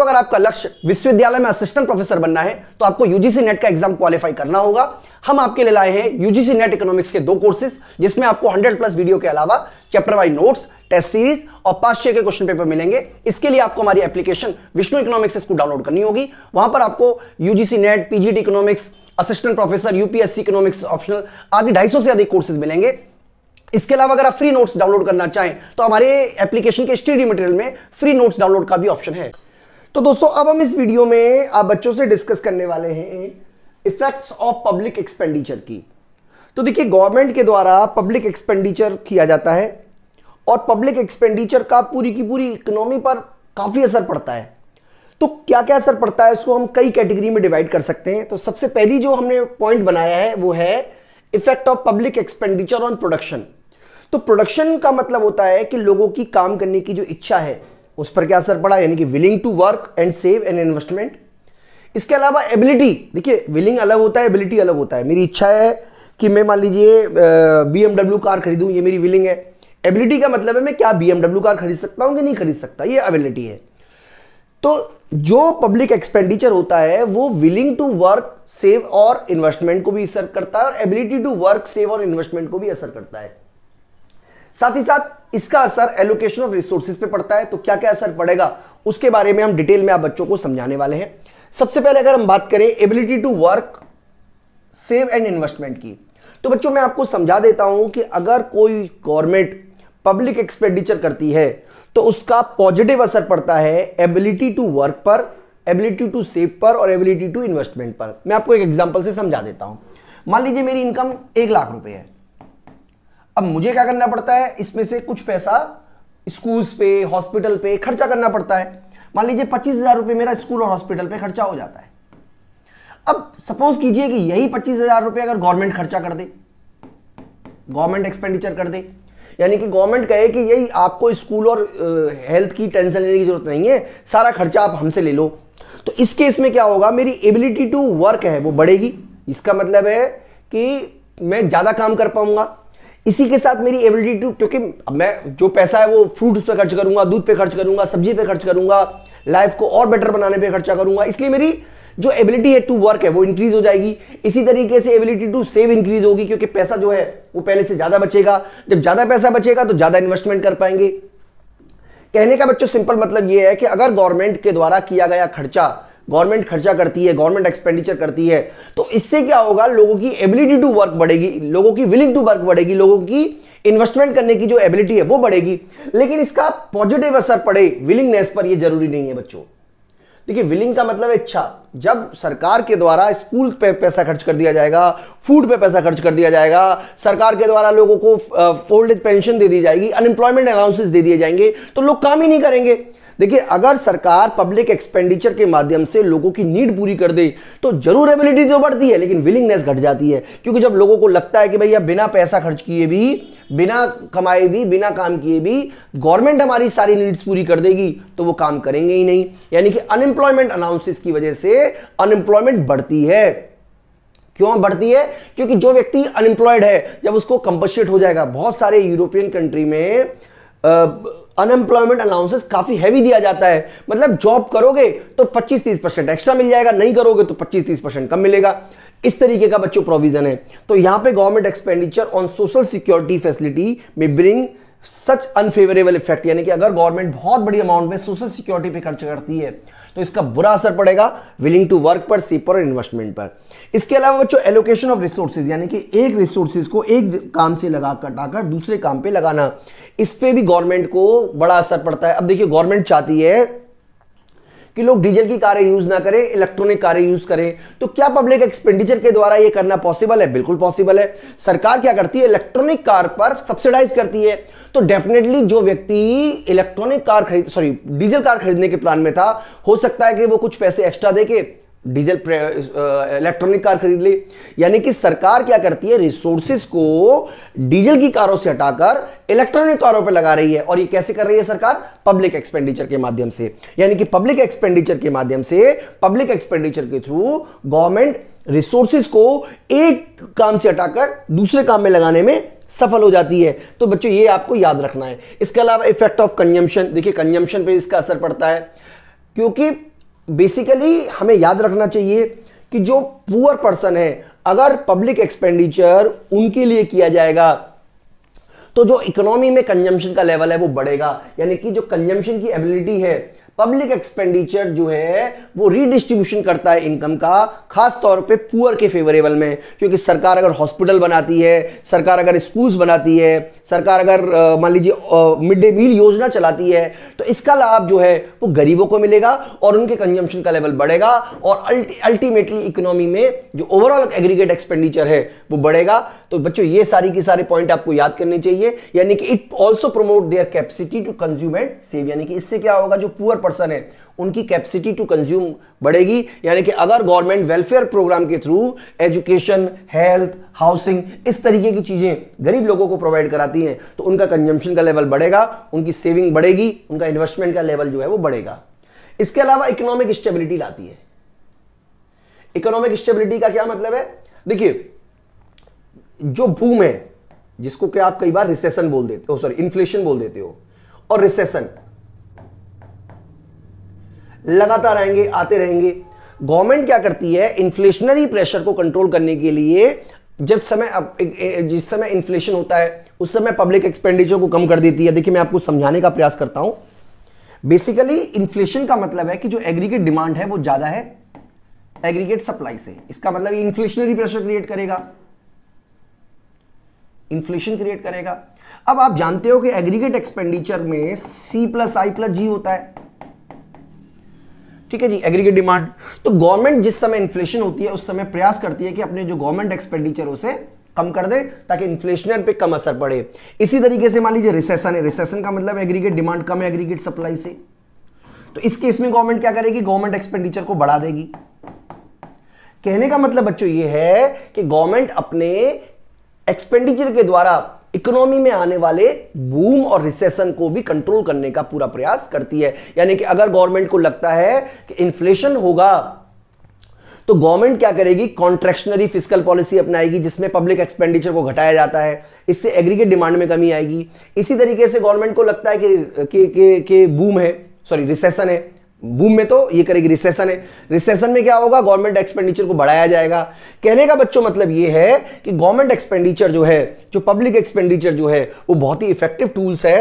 दोस्तों अगर आपका लक्ष्य विश्वविद्यालय में असिस्टेंट प्रोफेसर बनना है तो आपको यूजीसी नेट का एग्जाम क्वालिफाई करना होगा हम आपके लिए लाए हैं यूजीसी नेट इकोनॉमिक्स के दो कोर्सेज जिसमें आपको 100 प्लस वीडियो के अलावा chapter wise notes test series और पास छह के क्वेश्चन पेपर मिलेंगे इसके लिए आपको हमारी एप्लीकेशन विष्णु इकोनॉमिक्स इसको डाउनलोड करनी होगी वहां पर आपको UGC NET PGT economics assistant professor UPSC economics optional आदि ढाई से अधिक कोर्सेज मिलेंगे इसके अलावा अगर आप फ्री नोट्स डाउनलोड करना चाहें तो हमारे एप्लीकेशन के स्टडी मटेरियल में फ्री नोट्स डाउनलोड का भी ऑप्शन है तो दोस्तों अब हम इस वीडियो में आप बच्चों से डिस्कस करने वाले हैं इफेक्ट्स ऑफ पब्लिक एक्सपेंडिचर की तो देखिए गवर्नमेंट के द्वारा पब्लिक एक्सपेंडिचर किया जाता है और पब्लिक एक्सपेंडिचर का पूरी की पूरी इकोनॉमी पर काफ़ी असर पड़ता है तो क्या क्या असर पड़ता है इसको हम कई कैटेगरी में डिवाइड कर सकते हैं तो सबसे पहली जो हमने पॉइंट बनाया है वो है effect of public expenditure on production तो प्रोडक्शन का मतलब होता है कि लोगों की काम करने की जो इच्छा है उस पर क्या असर पड़ा यानी कि willing to work and save and investment इसके अलावा एबिलिटी देखिए विलिंग अलग होता है एबिलिटी अलग होता है मेरी इच्छा है कि मैं मान लीजिए बी कार खरीदूँ ये मेरी विलिंग है एबिलिटी का मतलब है मैं क्या बी कार खरीद सकता हूँ कि नहीं खरीद सकता ये एबिलिटी है तो जो पब्लिक एक्सपेंडिचर होता है वो विलिंग टू वर्क सेव और इन्वेस्टमेंट को भी असर करता है और एबिलिटी टू वर्क सेव और इन्वेस्टमेंट को भी असर करता है साथ ही साथ इसका असर एलोकेशन ऑफ रिसोर्सेज पे पड़ता है तो क्या क्या असर पड़ेगा उसके बारे में हम डिटेल में आप बच्चों को समझाने वाले हैं सबसे पहले अगर हम बात करें ability to work save and investment की तो बच्चों मैं आपको समझा देता हूं कि अगर कोई गवर्नमेंट पब्लिक एक्सपेंडिचर करती है तो उसका पॉजिटिव असर पड़ता है एबिलिटी टू वर्क पर एबिलिटी टू सेव पर और एबिलिटी टू इन्वेस्टमेंट पर मैं आपको एक एग्जाम्पल से समझा देता हूं मान लीजिए मेरी इनकम एक लाख रुपए है अब मुझे क्या करना पड़ता है इसमें से कुछ पैसा स्कूल्स पे हॉस्पिटल पे खर्चा करना पड़ता है मान लीजिए पच्चीस हजार रुपये मेरा स्कूल और हॉस्पिटल पे खर्चा हो जाता है अब सपोज कीजिए कि यही पच्चीस हजार रुपये अगर गवर्नमेंट खर्चा कर दे गवर्नमेंट एक्सपेंडिचर कर दे यानी कि गवर्नमेंट कहे कि यही आपको स्कूल और हेल्थ की टेंशन लेने की जरूरत नहीं है सारा खर्चा आप हमसे ले लो तो इस केस में क्या होगा मेरी एबिलिटी टू वर्क है वो बढ़ेगी इसका मतलब है कि मैं ज़्यादा काम कर पाऊंगा इसी के साथ मेरी एबिलिटी टू क्योंकि मैं जो पैसा है वो फ्रूट्स पे खर्च करूंगा दूध पे खर्च करूंगा सब्जी पे खर्च करूंगा लाइफ को और बेटर बनाने पे खर्चा करूंगा इसलिए मेरी जो एबिलिटी है टू वर्क है वो इंक्रीज हो जाएगी इसी तरीके से एबिलिटी टू सेव इंक्रीज होगी क्योंकि पैसा जो है वो पहले से ज़्यादा बचेगा जब ज़्यादा पैसा बचेगा तो ज़्यादा इन्वेस्टमेंट कर पाएंगे कहने का बच्चों सिंपल मतलब ये है कि अगर गवर्नमेंट के द्वारा किया गया खर्चा गवर्नमेंट खर्चा करती है गवर्नमेंट एक्सपेंडिचर करती है तो इससे क्या होगा लोगों की एबिलिटी टू वर्क बढ़ेगी लोगों की विलिंग टू वर्क बढ़ेगी लोगों की इन्वेस्टमेंट करने की जो एबिलिटी है वो बढ़ेगी लेकिन इसका पॉजिटिव असर पड़े विलिंगनेस पर यह जरूरी नहीं है बच्चों देखिए विलिंग का मतलब इच्छा जब सरकार के द्वारा स्कूल पे पैसा खर्च कर दिया जाएगा फूड पे पैसा खर्च कर दिया जाएगा सरकार के द्वारा लोगों को ओल्ड एज पेंशन दे दी जाएगी अनएम्प्लॉयमेंट अलाउंसेस दे दिए जाएंगे तो लोग काम ही नहीं करेंगे देखिए अगर सरकार पब्लिक एक्सपेंडिचर के माध्यम से लोगों की नीड पूरी कर दे तो जरूर एबिलिटी तो बढ़ती है लेकिन विलिंगनेस घट जाती है क्योंकि जब लोगों को लगता है कि भैया बिना पैसा खर्च किए भी बिना कमाए भी बिना काम किए भी गवर्नमेंट हमारी सारी नीड्स पूरी कर देगी तो वो काम करेंगे ही नहीं यानी कि अनएम्प्लॉयमेंट अनाउंसिस की वजह से अनएम्प्लॉयमेंट बढ़ती है क्यों बढ़ती है क्योंकि जो व्यक्ति अनएम्प्लॉयड है जब उसको कंपनसेट हो जाएगा बहुत सारे यूरोपियन कंट्री में अनएम्प्लॉयमेंट अलाउंसेस काफ़ी हैवी दिया जाता है मतलब जॉब करोगे तो 25-30 परसेंट एक्स्ट्रा मिल जाएगा नहीं करोगे तो 25-30 परसेंट कम मिलेगा इस तरीके का बच्चों प्रोविजन है तो यहां पे government expenditure on social security facility में ब्रिंग सच अनफेवरेबल इफेक्ट यानी कि अगर गवर्नमेंट बहुत बड़ी अमाउंट में सोशल सिक्योरिटी पे खर्च करती है तो इसका बुरा असर पड़ेगा विलिंग टू वर्क पर सी पर और इन्वेस्टमेंट पर इसके अलावा बच्चों एलोकेशन ऑफ रिसोर्सेज यानी कि एक रिसोर्सेज को एक काम से लगा कटाकर दूसरे काम पे लगाना इस पर भी गवर्नमेंट को बड़ा असर पड़ता है अब देखिए गवर्नमेंट चाहती है कि लोग डीजल की कारें यूज ना करें इलेक्ट्रॉनिक कारें यूज करें तो क्या पब्लिक एक्सपेंडिचर के द्वारा ये करना पॉसिबल है बिल्कुल पॉसिबल है सरकार क्या करती है इलेक्ट्रॉनिक कार पर सब्सिडाइज करती है तो डेफिनेटली जो व्यक्ति इलेक्ट्रॉनिक कार खरीद सॉरी डीजल कार खरीदने के प्लान में था हो सकता है कि वो कुछ पैसे एक्स्ट्रा दे के डीजल इलेक्ट्रॉनिक कार खरीद ली यानी कि सरकार क्या करती है रिसोर्सिस को डीजल की कारों से हटाकर इलेक्ट्रॉनिक कारों पर लगा रही है और ये कैसे कर रही है सरकार पब्लिक एक्सपेंडिचर के माध्यम से यानी कि पब्लिक एक्सपेंडिचर के माध्यम से पब्लिक एक्सपेंडिचर के थ्रू गवर्नमेंट रिसोर्सिस को एक काम से हटाकर दूसरे काम में लगाने में सफल हो जाती है तो बच्चों ये आपको याद रखना है इसके अलावा इफेक्ट ऑफ कंजम्पशन देखिए कंजम्पशन पे इसका असर पड़ता है क्योंकि बेसिकली हमें याद रखना चाहिए कि जो पुअर पर्सन है अगर पब्लिक एक्सपेंडिचर उनके लिए किया जाएगा तो जो इकोनॉमी में कंजम्पशन का लेवल है वो बढ़ेगा यानी कि जो कंजम्पशन की एबिलिटी है पब्लिक एक्सपेंडिचर जो है वो रीडिस्ट्रीब्यूशन करता है इनकम का खास तौर पे पुअर के फेवरेबल में क्योंकि सरकार अगर हॉस्पिटल बनाती है सरकार अगर स्कूल्स बनाती है सरकार अगर मान लीजिए मिड डे मील योजना चलाती है तो इसका लाभ जो है वो गरीबों को मिलेगा और उनके कंजम्पशन का लेवल बढ़ेगा और अल्टीमेटली इकोनॉमी में जो ओवरऑल एग्रीगेट एक्सपेंडिचर है वो बढ़ेगा तो बच्चों ये सारी की सारे पॉइंट आपको याद करने चाहिए यानी कि it also promote their capacity to consume and save यानी कि इससे क्या होगा जो पुअर पर्सन है उनकी कैपेसिटी टू कंज्यूम बढ़ेगी यानी कि अगर गवर्नमेंट वेलफेयर प्रोग्राम के थ्रू एजुकेशन हेल्थ हाउसिंग इस तरीके की चीज़ें गरीब लोगों को प्रोवाइड कराती हैं तो उनका कंजम्पशन का लेवल बढ़ेगा उनकी सेविंग बढ़ेगी उनका इन्वेस्टमेंट का लेवल जो है वो बढ़ेगा इसके अलावा इकोनॉमिक स्टेबिलिटी लाती है इकोनॉमिक स्टेबिलिटी का क्या मतलब है देखिए जो भूम है जिसको कि आप कई बार रिसेशन बोल देते हो सॉरी इन्फ्लेशन बोल देते हो और रिसेशन लगातार आएंगे आते रहेंगे गवर्नमेंट क्या करती है इन्फ्लेशनरी प्रेशर को कंट्रोल करने के लिए जब समय जिस समय इन्फ्लेशन होता है उस समय पब्लिक एक्सपेंडिचर को कम कर देती है देखिए मैं आपको समझाने का प्रयास करता हूं बेसिकली इन्फ्लेशन का मतलब है कि जो एग्रीगेट डिमांड है वो ज़्यादा है एग्रीगेट सप्लाई से इसका मतलब इन्फ्लेशनरी प्रेशर क्रिएट करेगा इन्फ्लेशन क्रिएट करेगा अब आप जानते हो कि एग्रीगेट एक्सपेंडिचर में सी प्लस आई प्लस जी होता है ठीक है जी एग्रीगेट डिमांड तो गवर्नमेंट जिस समय इन्फ्लेशन होती है उस समय प्रयास करती है कि अपने जो गवर्नमेंट एक्सपेंडिचर उसे कम कर दे ताकि इन्फ्लेशन पे कम असर पड़े इसी तरीके से मान लीजिए रिसेशन है रिसेशन का मतलब एग्रीगेट डिमांड कम है एग्रीगेट सप्लाई से तो इस केस में गवर्नमेंट क्या करेगी गवर्नमेंट एक्सपेंडिचर को बढ़ा देगी कहने का मतलब बच्चों ये है कि गवर्नमेंट अपने एक्सपेंडिचर के द्वारा इकोनॉमी में आने वाले बूम और रिसेशन को भी कंट्रोल करने का पूरा प्रयास करती है यानी कि अगर गवर्नमेंट को लगता है कि इन्फ्लेशन होगा तो गवर्नमेंट क्या करेगी कॉन्ट्रेक्शनरी फिजिकल पॉलिसी अपनाएगी जिसमें पब्लिक एक्सपेंडिचर को घटाया जाता है इससे एग्रीगेट डिमांड में कमी आएगी इसी तरीके से गवर्नमेंट को लगता है कि के, के, कि बूम है सॉरी रिसेशन है बूम में तो ये करेगी रिसेशन है रिसेशन में क्या होगा गवर्नमेंट एक्सपेंडिचर को बढ़ाया जाएगा कहने का बच्चों मतलब ये है कि गवर्नमेंट एक्सपेंडिचर जो है जो पब्लिक एक्सपेंडिचर जो है वो बहुत ही इफेक्टिव टूल्स है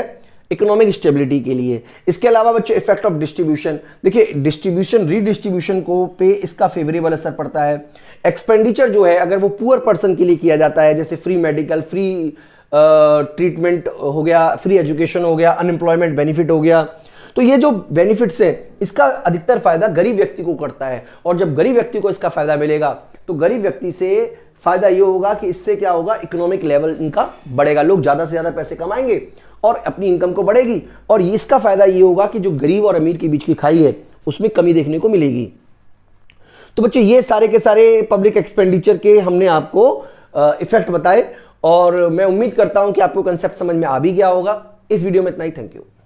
इकोनॉमिक स्टेबिलिटी के लिए इसके अलावा बच्चों इफेक्ट ऑफ डिस्ट्रीब्यूशन देखिए डिस्ट्रीब्यूशन रीडिस्ट्रीब्यूशन को पे इसका फेवरेबल असर पड़ता है एक्सपेंडिचर जो है अगर वो पुअर पर्सन के लिए किया जाता है जैसे फ्री मेडिकल फ्री ट्रीटमेंट हो गया फ्री एजुकेशन हो गया अनएम्प्लॉयमेंट बेनिफिट हो गया तो ये जो बेनिफिट्स हैं इसका अधिकतर फायदा गरीब व्यक्ति को करता है और जब गरीब व्यक्ति को इसका फायदा मिलेगा तो गरीब व्यक्ति से फायदा ये होगा कि इससे क्या होगा इकोनॉमिक लेवल इनका बढ़ेगा लोग ज़्यादा से ज़्यादा पैसे कमाएंगे और अपनी इनकम को बढ़ेगी और इसका फायदा ये होगा कि जो गरीब और अमीर के बीच की खाई है उसमें कमी देखने को मिलेगी तो बच्चों ये सारे के सारे पब्लिक एक्सपेंडिचर के हमने आपको इफेक्ट बताए और मैं उम्मीद करता हूं कि आपको कंसेप्ट समझ में आ भी गया होगा इस वीडियो में इतना ही थैंक यू